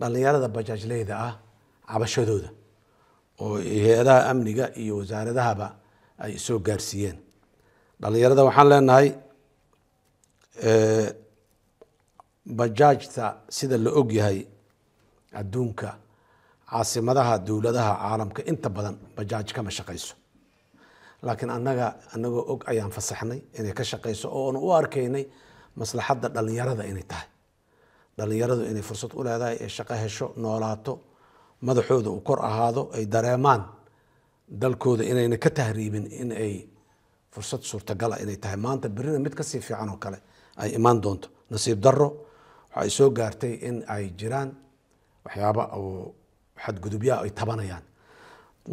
dhallinyarada bajaajleyda ah cabashadooda oo hay-adaha amniga iyo wasaaradahaba ay soo gaarsiiyeen dhallinyarada waxaan leenahay eh, bajaajta sida la og yahay adduunka caasimadaha dowladaha caalamka inta badan bajaaj kama shaqayso laakiin annaga annagoo og ayaan fasaxnay inay ka shaqayso oo oon u arkaynay maslaxadda dhallinyarada inay tahay dhalinyaradu inay fursad u leedahay ay shaqo hesho noolaato madaxooda uu kor ahaado ay dareemaan dalkooda inayna ka tahriibin in ay fursad suurtagala inay tahay maanta berina mid kasii fiican oo kale ay imaan doonto nasiib daro waxa ay soo gaartay in ay jiraan waxyaaba oo xadgudubyaha ay tabanayaan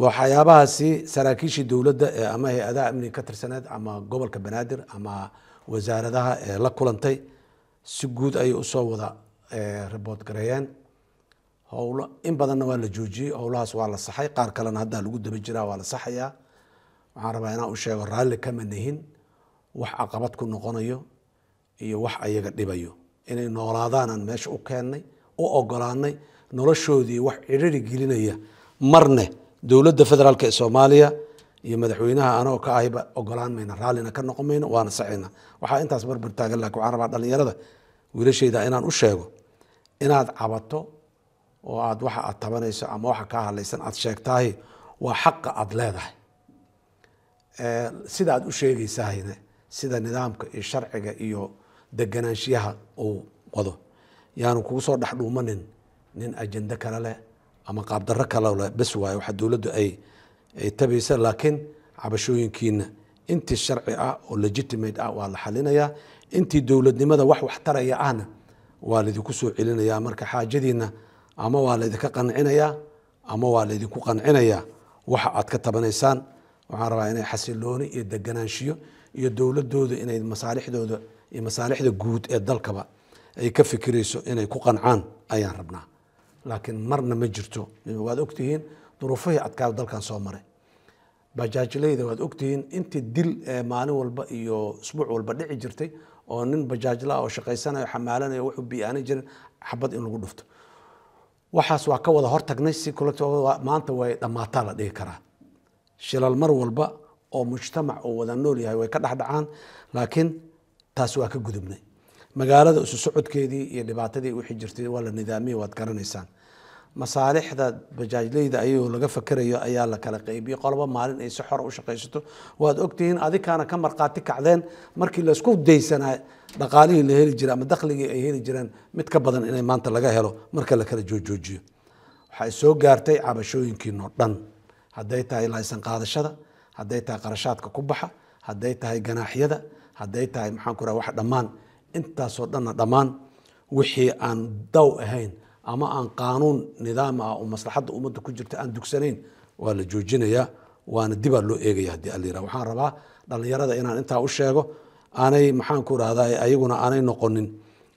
waxyaabahaasi saraakiishii dowladda ee ama hay-adaha amniga ka tirsaneed ama gobolka banaadir ama wasaaradaha ee la kulantay si guud ayay usoo wada report gareeyeen howlo in badanna waa la joojiyey howlahaas waa la saxay qaar kalena haddaa lagu daba jiraa waa la saxayaa waxaan rabaa inaan u sheego raalli kama nihin wax caqabad ku noqonayo iyo wax ayaga dhibayo inay noolaadaan aan meesha u keennay u ogolaanay noloshoodii wax cidhiri gelinaya marne dowladda federaalk ee soomaaliya iyo madaxweynaha anagoo ka ahiba ogolaan mayna raallina ka noqon mayno waana saxayna waxaa intaas barbar taagan lakin waxaan rabaa dhalinyarada wiilashayda inaan u sheego inaad cabato oo aad waxa aad tabanayso ama waxa kaa hadlaysan aad sheegtahay waa xaqa aada leedahay sida aad u sheegaysahayna sida nidaamka iyo sharciga iyo deganaanshiyaha uu wado yaanu kugu soo dhex dhuumanin nin ajende kale leh ama qaabdaro kale leh bes waaye waxaa dowladdu ay ay tabaysa laakiin cabashooyinkiina intii sharci ah oo legitimate ah waa la xalinayaa intii dowladnimada wax waxtaraya ahna waa laydinku soo celinayaa marka xaajadiinna ama waa laydinka qancinayaa ama waa laydinku qancinayaa waxa aad ka tabanaysaan waxaan rabaa inay xasilooni iyo deganaanshiyo iyo dowladoodu inay masaalixdooda iyo masaalixda guud ee dalkaba ay ka fikirayso inay ku qancaan ayaan rabnaa laakiin marna ma jirto waad ogtihiin duruufihii adkaa dalkan soo maray bajaajleyda waad ogtihiin intii dil eh, maalin walba iyo isbuuc walba dhici jirtay oo nin bajaajla oo shaqaysanayo xamaalanaya wuxuu biiaana jirin xabad in lagu dhufto waxaas waa ka wada hortagnay si maanta way dhammaataa la dhigi karaa shilal mar walba oo mujtamac uu wada nool yahay way ka dhexdhacaan laakiin taas waa ka gudubnay magaalada isu socodkeedii iyo dhibaatadii wixii jirtay waa la nidaamiya waad garanaysaan masaalixda bajaajleyda ayagoo laga fakerayo ayaa la kala qaybiyo qoloba maalin ay si xora u shaqaysato waad ogtihiin adikaana ka markhaati kacdeen markii laysku daysanaa dhaqaalihii la heli jira ama dakhligii ay heli jireen mid ka badan inay maanta laga helo marka la kala joojoojiyo waxay soo gaartay cabashooyinkiinoo dhan hadday tahay laysan qaadashada hadday tahay qarashaadka ku baxa hadday tahay ganaaxyada hadday tahay maxaan ku wax dhammaan intaasoo dhanna dhammaan wixii aan daw ahayn ama aan qaanuun nidaam ah oo maslaxadda ummadda ku jirta aan dugsanayn waa la joojinayaa waana dibaa loo eegaya haddii allayirah waxaan rabaa dhallinyarada inaan intaa u sheego aanay maxaanku rahdaa ayaguna aanay noqonin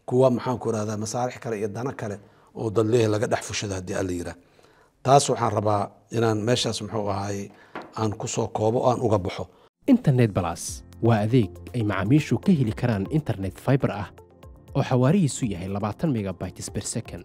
kuwa maxaanku rahdaa masaarix kale iyo dano kale oo dadleehi laga dhex fushado haddii allayirah taas waxaan rabaa inaan meeshaas muxuu ahaay aan ku soo koobo aan uga baxo internet balas waa adeeg ay macaamiishu ka heli karaan internet fiber ah oo xawaarihiisu yahay labaatan megabytes per second